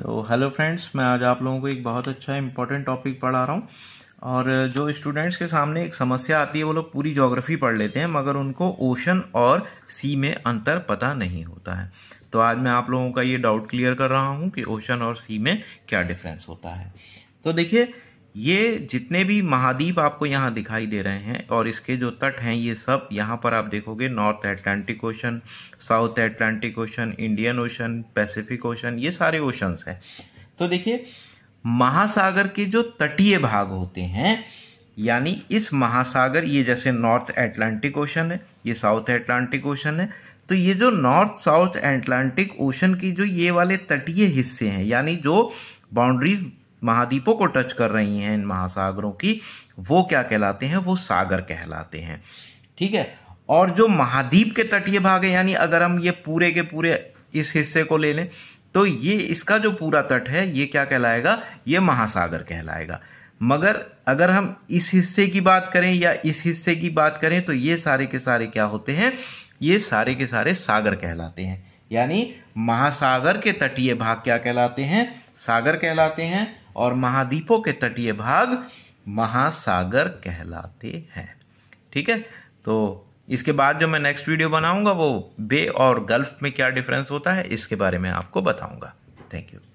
तो hello friends मैं आज आप लोगों को एक बहुत अच्छा इंपॉर्टेंट टॉपिक पढ़ा रहा हूँ और जो स्टूडेंट्स के सामने एक समस्या आती है वो लोग पूरी ज्योग्राफी पढ़ लेते हैं मगर उनको ओशन और सी में अंतर पता नहीं होता है तो आज मैं आप लोगों का ये डाउट क्लियर कर रहा हूँ कि ओशन और सी में क्या डिफरेंस होता है तो देखिए ये जितने भी महाद्वीप आपको यहाँ दिखाई दे रहे हैं और इसके जो तट हैं ये सब यहाँ पर आप देखोगे North Atlantic Ocean South Atlantic Ocean Indian Ocean Pacific Ocean ये सारे ओशंस हैं तो देखिए महासागर के जो तटीय भाग होते हैं यानी इस महासागर ये जैसे नॉर्थ एटलांटिक ओशन है ये साउथ एटलांटिक ओशन है तो ये जो नॉर्थ साउथ एटलांटिक ओशन की जो ये वाले तटीय हिस्से हैं यानी जो बाउंड्रीज महाद्वीपों को टच कर रही हैं इन महासागरों की वो क्या कहलाते हैं वो सागर कहलाते हैं ठीक है और जो महाद्वीप के तटीय भाग है यानी अगर हम ये पूरे के पूरे इस हिस्से को ले लें तो ये इसका जो पूरा तट है ये क्या कहलाएगा ये महासागर कहलाएगा मगर अगर हम इस हिस्से की बात करें या इस हिस्से की बात करें तो ये सारे के सारे क्या होते हैं ये सारे के सारे सागर कहलाते हैं यानी महासागर के तटीय भाग क्या कहलाते हैं सागर कहलाते हैं और महाद्वीपों के तटीय भाग महासागर कहलाते हैं ठीक है तो इसके बाद जो मैं नेक्स्ट वीडियो बनाऊंगा वो बे और गल्फ में क्या डिफरेंस होता है इसके बारे में आपको बताऊंगा थैंक यू